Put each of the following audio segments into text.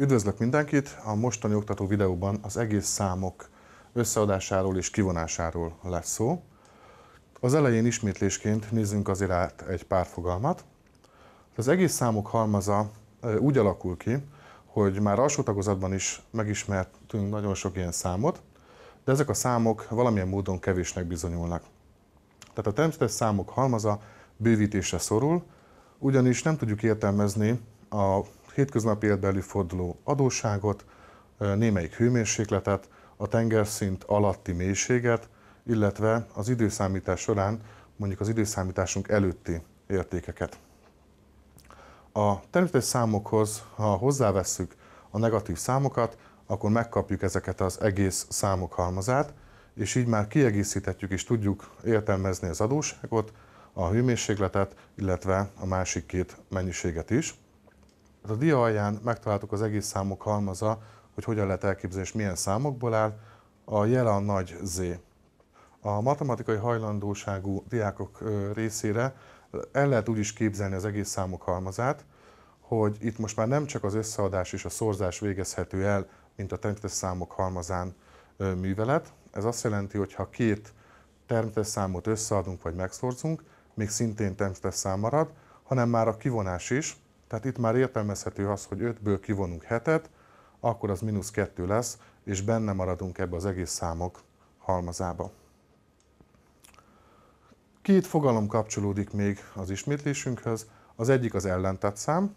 Üdvözlök mindenkit! A mostani oktató videóban az egész számok összeadásáról és kivonásáról lesz szó. Az elején ismétlésként nézzünk azért át egy pár fogalmat. Az egész számok halmaza úgy alakul ki, hogy már alsó tagozatban is megismertünk nagyon sok ilyen számot, de ezek a számok valamilyen módon kevésnek bizonyulnak. Tehát a természetes számok halmaza bővítése szorul, ugyanis nem tudjuk értelmezni a hétköznapi életben előforduló adósságot, némelyik hőmérsékletet, a tengerszint alatti mélységet, illetve az időszámítás során mondjuk az időszámításunk előtti értékeket. A természetes számokhoz, ha hozzávesszük a negatív számokat, akkor megkapjuk ezeket az egész számok halmazát, és így már kiegészíthetjük és tudjuk értelmezni az adósságot, a hőmérsékletet, illetve a másik két mennyiséget is. Hát a dia alján megtaláltuk az egész számok halmaza, hogy hogyan lehet elképzelni és milyen számokból áll. A jele a nagy Z. A matematikai hajlandóságú diákok részére el lehet úgy is képzelni az egész számok halmazát, hogy itt most már nem csak az összeadás és a szorzás végezhető el, mint a természetes számok halmazán művelet. Ez azt jelenti, hogy ha két természetes számot összeadunk vagy megszorzunk, még szintén természetes szám marad, hanem már a kivonás is, tehát itt már értelmezhető az, hogy 5-ből kivonunk 7-et, akkor az mínusz 2 lesz, és benne maradunk ebbe az egész számok halmazába. Két fogalom kapcsolódik még az ismétlésünkhöz. Az egyik az ellentett szám.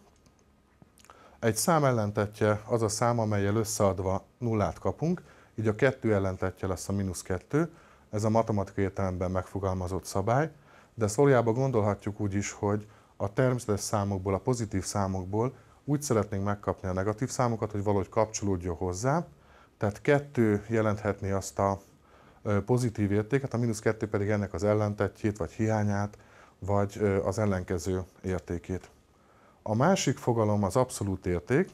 Egy szám ellentetje az a szám, amelyel összeadva nullát kapunk, így a kettő ellentetje lesz a mínusz kettő. Ez a matematikai értelemben megfogalmazott szabály, de szóljában gondolhatjuk úgy is, hogy a természetes számokból, a pozitív számokból úgy szeretnénk megkapni a negatív számokat, hogy valahogy kapcsolódjon hozzá. Tehát kettő jelenthetné azt a pozitív értéket, a mínusz kettő pedig ennek az ellentetjét, vagy hiányát, vagy az ellenkező értékét. A másik fogalom az abszolút érték,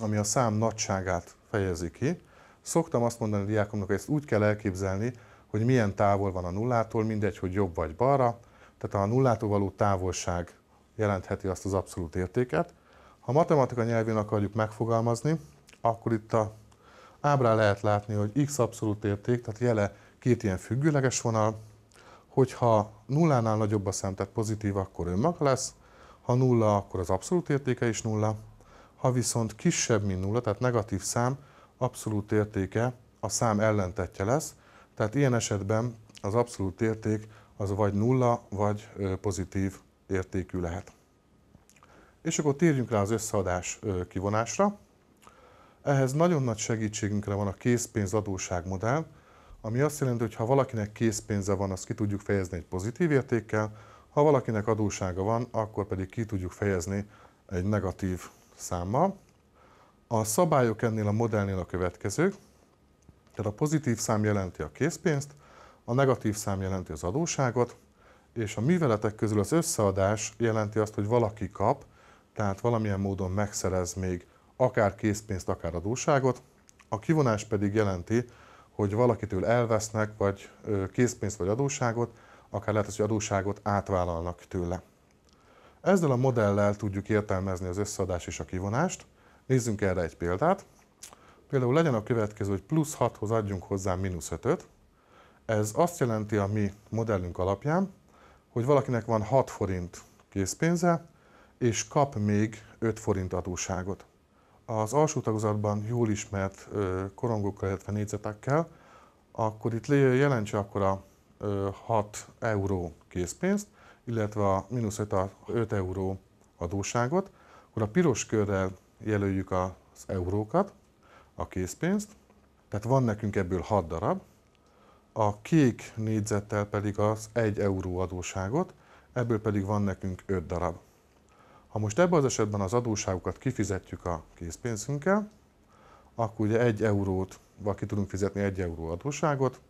ami a szám nagyságát fejezi ki. Szoktam azt mondani a diákomnak, hogy ezt úgy kell elképzelni, hogy milyen távol van a nullától, mindegy, hogy jobb vagy balra, tehát a nullától való távolság jelentheti azt az abszolút értéket. Ha matematika nyelvén akarjuk megfogalmazni, akkor itt a ábrán lehet látni, hogy x abszolút érték, tehát jele két ilyen függőleges vonal, hogyha nullánál nagyobb a szem, tehát pozitív, akkor önmaga lesz, ha nulla, akkor az abszolút értéke is nulla, ha viszont kisebb, mint nulla, tehát negatív szám, abszolút értéke a szám ellentetje lesz, tehát ilyen esetben az abszolút érték az vagy nulla, vagy pozitív értékű lehet. És akkor térjünk rá az összeadás kivonásra. Ehhez nagyon nagy segítségünkre van a készpénzadóság modell, ami azt jelenti, hogy ha valakinek készpénze van, azt ki tudjuk fejezni egy pozitív értékkel, ha valakinek adósága van, akkor pedig ki tudjuk fejezni egy negatív számmal. A szabályok ennél a modellnél a következők, tehát a pozitív szám jelenti a készpénzt, a negatív szám jelenti az adóságot, és a műveletek közül az összeadás jelenti azt, hogy valaki kap, tehát valamilyen módon megszerez még akár készpénzt, akár adóságot, a kivonás pedig jelenti, hogy valakitől elvesznek, vagy készpénzt, vagy adóságot, akár lehet, hogy adóságot átvállalnak tőle. Ezzel a modellel tudjuk értelmezni az összeadás és a kivonást. Nézzünk erre egy példát. Például legyen a következő, hogy plusz 6-hoz adjunk hozzá mínusz 5-öt. Ez azt jelenti a mi modellünk alapján, hogy valakinek van 6 forint készpénze, és kap még 5 forint adóságot. Az alsó tagozatban jól ismert korongokkal, illetve négyzetekkel, akkor itt jelentse akkor a 6 euró készpénzt, illetve a mínusz 5, 5 euró adóságot, akkor a piros körrel jelöljük az eurókat, a készpénzt, tehát van nekünk ebből 6 darab, a kék négyzettel pedig az 1 euró adóságot, ebből pedig van nekünk 5 darab. Ha most ebben az esetben az adóságokat kifizetjük a készpénzünkkel, akkor ugye 1 eurót, vagy ki tudunk fizetni 1 euró adóságot,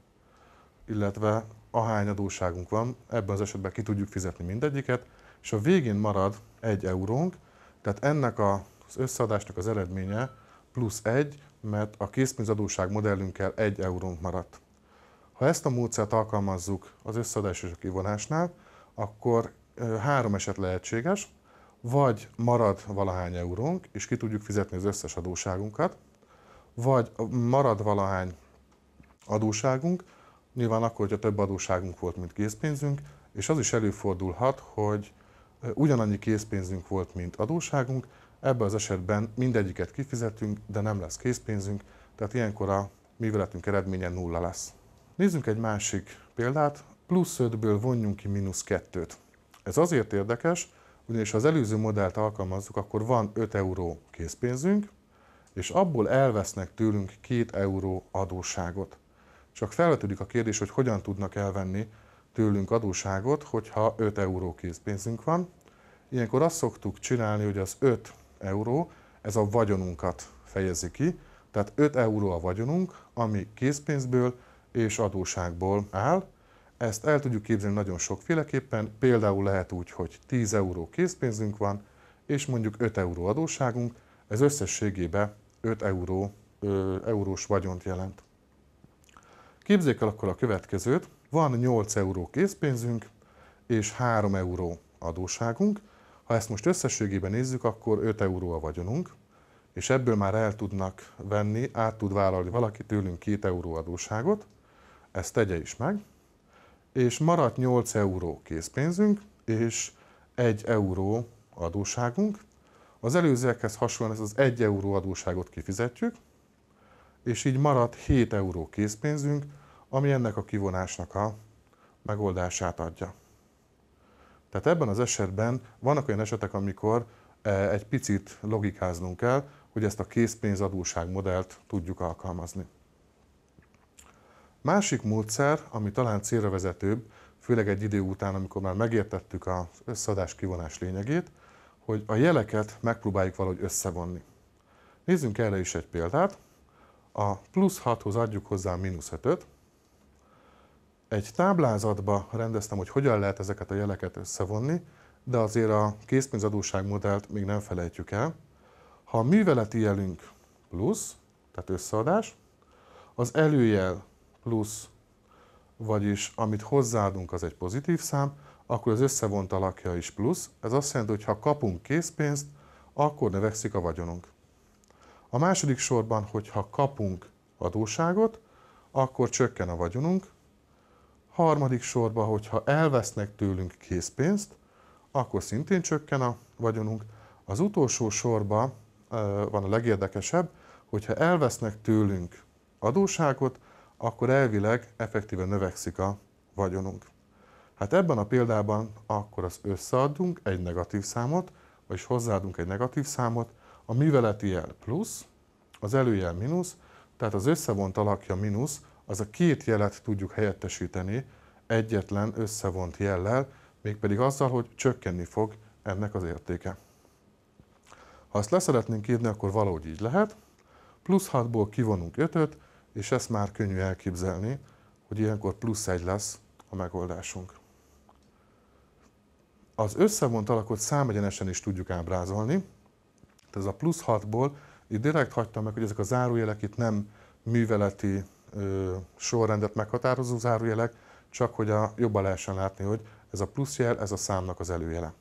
illetve ahány adóságunk van, ebben az esetben ki tudjuk fizetni mindegyiket, és a végén marad 1 eurónk, tehát ennek az összeadásnak az eredménye plusz 1, mert a készpénzadóság modellünkkel 1 eurónk maradt. Ha ezt a módszert alkalmazzuk az összeadás és a kivonásnál, akkor három eset lehetséges, vagy marad valahány eurónk, és ki tudjuk fizetni az összes adóságunkat, vagy marad valahány adóságunk, nyilván akkor, hogyha több adóságunk volt, mint készpénzünk, és az is előfordulhat, hogy ugyanannyi készpénzünk volt, mint adóságunk, ebben az esetben mindegyiket kifizetünk, de nem lesz készpénzünk, tehát ilyenkor a műveletünk eredménye nulla lesz. Nézzünk egy másik példát, plusz 5-ből vonjunk ki mínusz 2-t. Ez azért érdekes, ugyanis ha az előző modellt alkalmazzuk, akkor van 5 euró készpénzünk, és abból elvesznek tőlünk 2 euró adósságot. Csak felvetődik a kérdés, hogy hogyan tudnak elvenni tőlünk adóságot, hogyha 5 euró készpénzünk van. Ilyenkor azt szoktuk csinálni, hogy az 5 euró, ez a vagyonunkat fejezi ki, tehát 5 euró a vagyonunk, ami készpénzből és adóságból áll. Ezt el tudjuk képzelni nagyon sokféleképpen, például lehet úgy, hogy 10 euró készpénzünk van, és mondjuk 5 euró adóságunk, ez összességében 5 euró, ö, eurós vagyont jelent. Képzeljük el akkor a következőt, van 8 euró készpénzünk, és 3 euró adóságunk. Ha ezt most összességében nézzük, akkor 5 euró a vagyonunk, és ebből már el tudnak venni, át tud vállalni valaki tőlünk 2 euró adóságot, ezt tegye is meg, és maradt 8 euró készpénzünk, és 1 euró adóságunk. Az előzőekhez hasonlóan ezt az 1 euró adóságot kifizetjük, és így maradt 7 euró készpénzünk, ami ennek a kivonásnak a megoldását adja. Tehát ebben az esetben vannak olyan esetek, amikor e, egy picit logikáznunk kell, hogy ezt a készpénzadóság modellt tudjuk alkalmazni. Másik módszer, ami talán célra vezetőbb, főleg egy idő után, amikor már megértettük az összeadás-kivonás lényegét, hogy a jeleket megpróbáljuk valahogy összevonni. Nézzünk erre is egy példát. A plusz 6-hoz adjuk hozzá a mínusz 5-öt. Egy táblázatba rendeztem, hogy hogyan lehet ezeket a jeleket összevonni, de azért a készpénzadóság modellt még nem felejtjük el. Ha a műveleti jelünk plusz, tehát összeadás, az előjel plusz, vagyis amit hozzáadunk, az egy pozitív szám, akkor az összevont alakja is plusz. Ez azt jelenti, hogy ha kapunk készpénzt, akkor növekszik a vagyonunk. A második sorban, hogyha kapunk adóságot, akkor csökken a vagyonunk. Harmadik sorban, hogyha elvesznek tőlünk készpénzt, akkor szintén csökken a vagyonunk. Az utolsó sorban van a legérdekesebb, hogyha elvesznek tőlünk adóságot, akkor elvileg effektíven növekszik a vagyonunk. Hát ebben a példában akkor az összeadunk egy negatív számot, vagyis hozzáadunk egy negatív számot, a műveleti jel plusz, az előjel mínusz, tehát az összevont alakja mínusz, az a két jelet tudjuk helyettesíteni egyetlen összevont jellel, mégpedig azzal, hogy csökkenni fog ennek az értéke. Ha ezt leszeretnénk írni, akkor valahogy így lehet. Plusz 6-ból kivonunk 5-öt, és ezt már könnyű elképzelni, hogy ilyenkor plusz egy lesz a megoldásunk. Az összevont alakot számegyenesen is tudjuk ábrázolni, tehát ez a plusz 6-ból, itt direkt hagytam meg, hogy ezek a zárójelek itt nem műveleti ö, sorrendet meghatározó zárójelek, csak hogy a jobban lehessen látni, hogy ez a plusz jel, ez a számnak az előjele.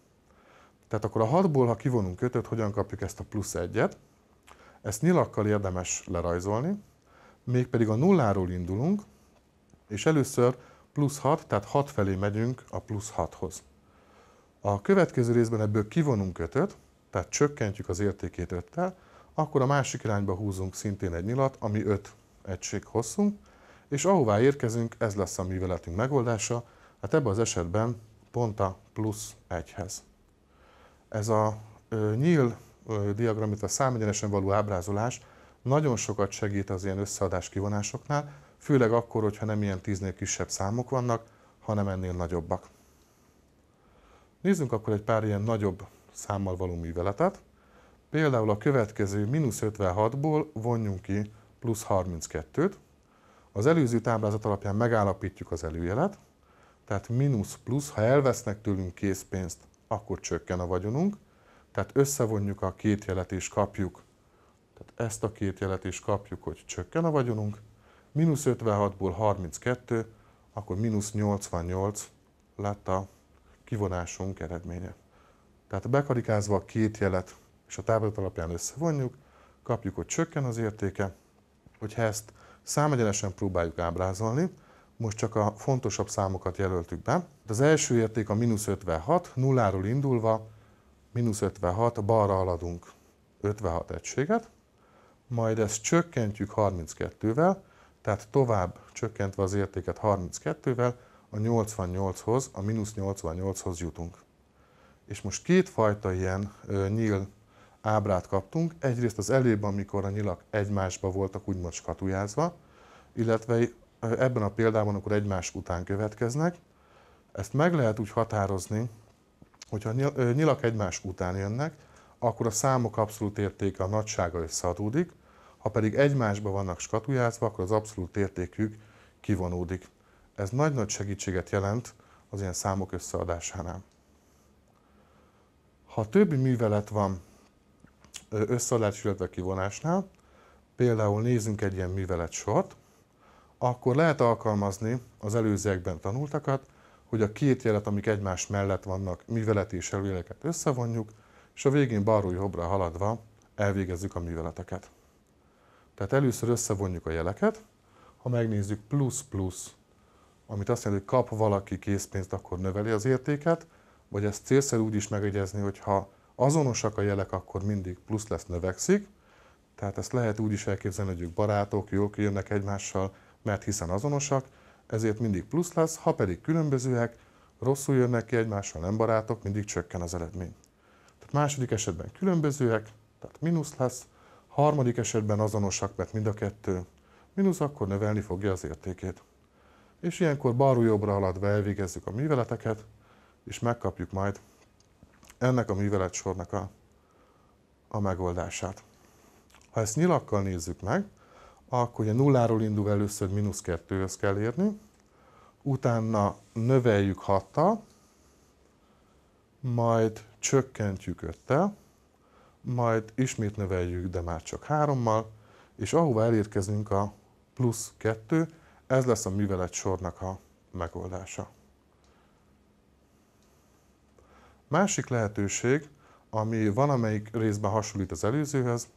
Tehát akkor a 6-ból, ha kivonunk 5 hogyan kapjuk ezt a plusz 1-et? Ezt nyilakkal érdemes lerajzolni, mégpedig a nulláról indulunk, és először plusz 6, tehát 6 felé megyünk a plusz 6-hoz. A következő részben ebből kivonunk 5 tehát csökkentjük az értékét 5 akkor a másik irányba húzunk szintén egy nyilat, ami 5 egység hosszú, és ahová érkezünk, ez lesz a műveletünk megoldása, hát ebben az esetben pont a plusz 1-hez. Ez a nyíl diagram, a számegyenesen való ábrázolás, nagyon sokat segít az ilyen összeadás kivonásoknál, főleg akkor, hogyha nem ilyen tíznél kisebb számok vannak, hanem ennél nagyobbak. Nézzünk akkor egy pár ilyen nagyobb számmal való műveletet. Például a következő mínusz 56-ból vonjunk ki plusz 32-t. Az előző táblázat alapján megállapítjuk az előjelet, tehát mínusz plusz, ha elvesznek tőlünk készpénzt, akkor csökken a vagyonunk, tehát összevonjuk a két jelet és kapjuk tehát ezt a két jelet is kapjuk, hogy csökken a vagyonunk, mínusz 56-ból 32, akkor mínusz 88 lett a kivonásunk eredménye. Tehát bekarikázva a két jelet és a táblázat alapján összevonjuk, kapjuk, hogy csökken az értéke, hogyha ezt számegyenesen próbáljuk ábrázolni, most csak a fontosabb számokat jelöltük be. Az első érték a mínusz 56, nulláról indulva, mínusz 56, balra aladunk 56 egységet, majd ezt csökkentjük 32-vel, tehát tovább csökkentve az értéket 32-vel, a 88-hoz, a mínusz 88-hoz jutunk. És most kétfajta ilyen ö, nyíl ábrát kaptunk. Egyrészt az előbb, amikor a nyilak egymásba voltak úgymond skatujázva, illetve ebben a példában, akkor egymás után következnek. Ezt meg lehet úgy határozni, hogyha a nyilak egymás után jönnek, akkor a számok abszolút értéke, a nagysága összeadódik, ha pedig egymásba vannak skatujázva, akkor az abszolút értékük kivonódik. Ez nagy-nagy segítséget jelent az ilyen számok összeadásánál. Ha többi művelet van összeadás, illetve kivonásnál, például nézzünk egy ilyen művelet sort, akkor lehet alkalmazni az előzőekben tanultakat, hogy a két jelet, amik egymás mellett vannak, műveleti és előjeleket összevonjuk, és a végén balról jobbra haladva elvégezzük a műveleteket. Tehát először összevonjuk a jeleket, ha megnézzük plusz-plusz, amit azt jelenti, hogy kap valaki készpénzt, akkor növeli az értéket, vagy ezt célszerű úgy is megegyezni, hogy ha azonosak a jelek, akkor mindig plusz lesz, növekszik, tehát ezt lehet úgy is elképzelni, hogy ők barátok, jók, jönnek egymással, mert hiszen azonosak, ezért mindig plusz lesz, ha pedig különbözőek, rosszul jönnek ki egymással, nem barátok, mindig csökken az eredmény. Tehát második esetben különbözőek, tehát mínusz lesz, Harmadik esetben azonosak, mert mind a kettő. mínusz akkor növelni fogja az értékét. És ilyenkor balról-jobbra haladva elvégezzük a műveleteket, és megkapjuk majd ennek a sornak a, a megoldását. Ha ezt nyilakkal nézzük meg, akkor ugye nulláról indul először mínusz kettőhöz kell érni, utána növeljük hattal, majd csökkentjük öttel, majd ismét növeljük, de már csak hárommal, és ahova elérkezünk a plusz 2, ez lesz a művelet sornak a megoldása. Másik lehetőség, ami valamelyik részben hasonlít az előzőhöz,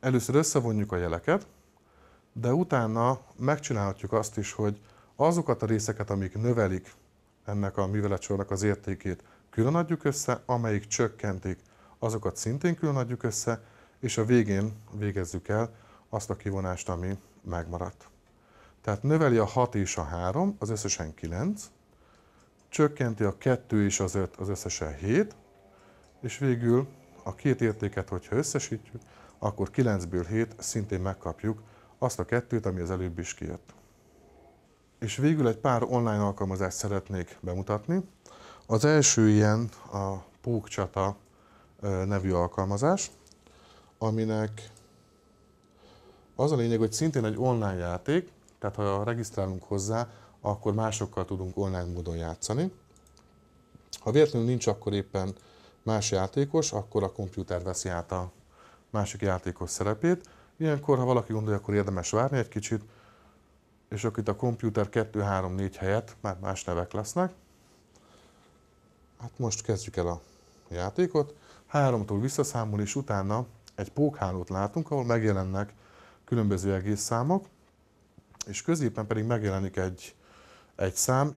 először összevonjuk a jeleket, de utána megcsinálhatjuk azt is, hogy azokat a részeket, amik növelik ennek a műveletsornak az értékét, külön adjuk össze, amelyik csökkentik, azokat szintén külön adjuk össze, és a végén végezzük el azt a kivonást, ami megmaradt. Tehát növeli a 6 és a 3, az összesen 9, csökkenti a 2 és az 5, az összesen 7, és végül a két értéket, hogyha összesítjük, akkor 9-ből 7 szintén megkapjuk azt a kettőt, ami az előbb is kijött. És végül egy pár online alkalmazást szeretnék bemutatni. Az első ilyen a Pók csata nevű alkalmazás, aminek az a lényeg, hogy szintén egy online játék, tehát ha regisztrálunk hozzá, akkor másokkal tudunk online módon játszani. Ha véletlenül nincs akkor éppen más játékos, akkor a kompjúter veszi át a másik játékos szerepét. Ilyenkor, ha valaki gondolja, akkor érdemes várni egy kicsit, és akkor itt a kompjúter 2-3-4 helyett már más nevek lesznek. Hát most kezdjük el a játékot. Háromtól visszaszámol, és utána egy pókhálót látunk, ahol megjelennek különböző egész számok, és középen pedig megjelenik egy, egy szám,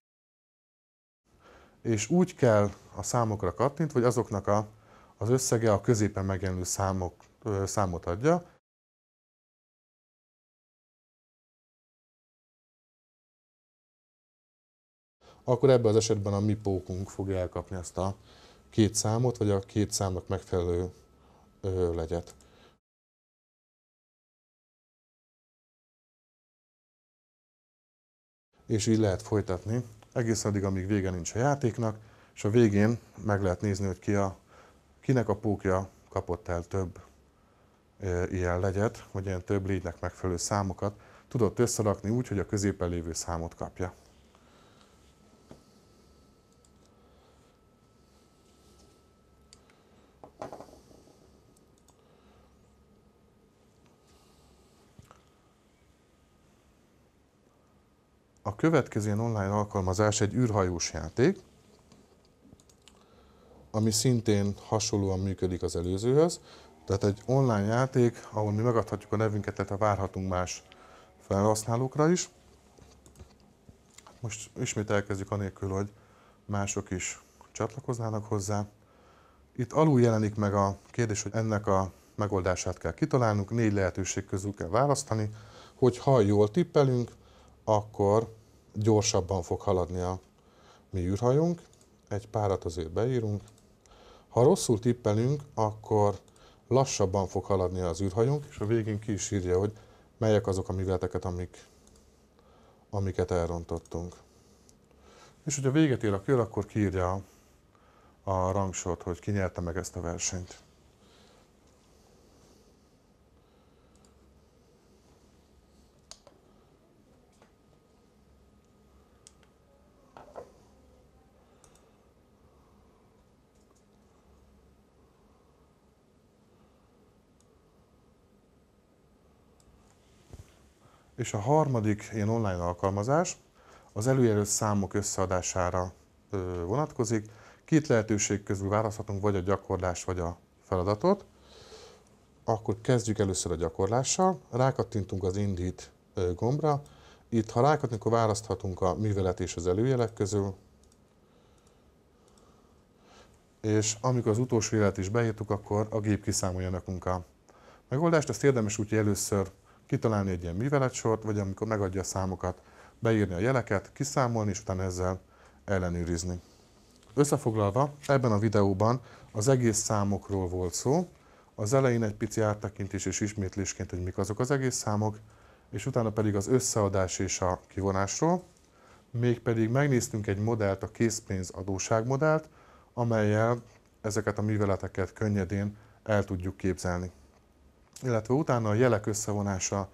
és úgy kell a számokra kattint, hogy azoknak a, az összege a középen megjelenő számok, számot adja. Akkor ebben az esetben a mi pókunk fogja elkapni ezt a két számot, vagy a két számnak megfelelő ö, legyet. És így lehet folytatni, egészen addig, amíg vége nincs a játéknak, és a végén meg lehet nézni, hogy ki a, kinek a pókja kapott el több ö, ilyen legyet, vagy ilyen több légynek megfelelő számokat, tudott összerakni úgy, hogy a középen lévő számot kapja. következő online alkalmazás egy űrhajós játék, ami szintén hasonlóan működik az előzőhöz. Tehát egy online játék, ahol mi megadhatjuk a nevünket, tehát várhatunk más felhasználókra is. Most ismét elkezdjük anélkül, hogy mások is csatlakoznának hozzá. Itt alul jelenik meg a kérdés, hogy ennek a megoldását kell kitalálnunk, négy lehetőség közül kell választani, hogy ha jól tippelünk, akkor gyorsabban fog haladni a mi űrhajunk. Egy párat azért beírunk. Ha rosszul tippelünk, akkor lassabban fog haladni az űrhajunk, és a végén ki is írja, hogy melyek azok a műveleteket, amik, amiket elrontottunk. És hogyha véget ér a kör, akkor kiírja a rangsort, hogy ki nyerte meg ezt a versenyt. És a harmadik ilyen online alkalmazás az előjelölt számok összeadására vonatkozik. Két lehetőség közül választhatunk, vagy a gyakorlás, vagy a feladatot. Akkor kezdjük először a gyakorlással. Rákattintunk az indít gombra. Itt, ha rákattintunk, akkor választhatunk a művelet és az előjelek közül. És amikor az utolsó élet is beírtuk, akkor a gép kiszámolja nekünk a megoldást. Ezt érdemes úgy, hogy először kitalálni egy ilyen műveletsort, vagy amikor megadja a számokat, beírni a jeleket, kiszámolni, és utána ezzel ellenőrizni. Összefoglalva, ebben a videóban az egész számokról volt szó, az elején egy pici áttekintés és ismétlésként, hogy mik azok az egész számok, és utána pedig az összeadás és a kivonásról, mégpedig megnéztünk egy modellt, a készpénz adóságmodellt, amelyel ezeket a műveleteket könnyedén el tudjuk képzelni illetve utána a jelek összevonása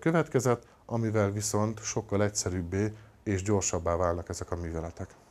következett, amivel viszont sokkal egyszerűbbé és gyorsabbá válnak ezek a műveletek.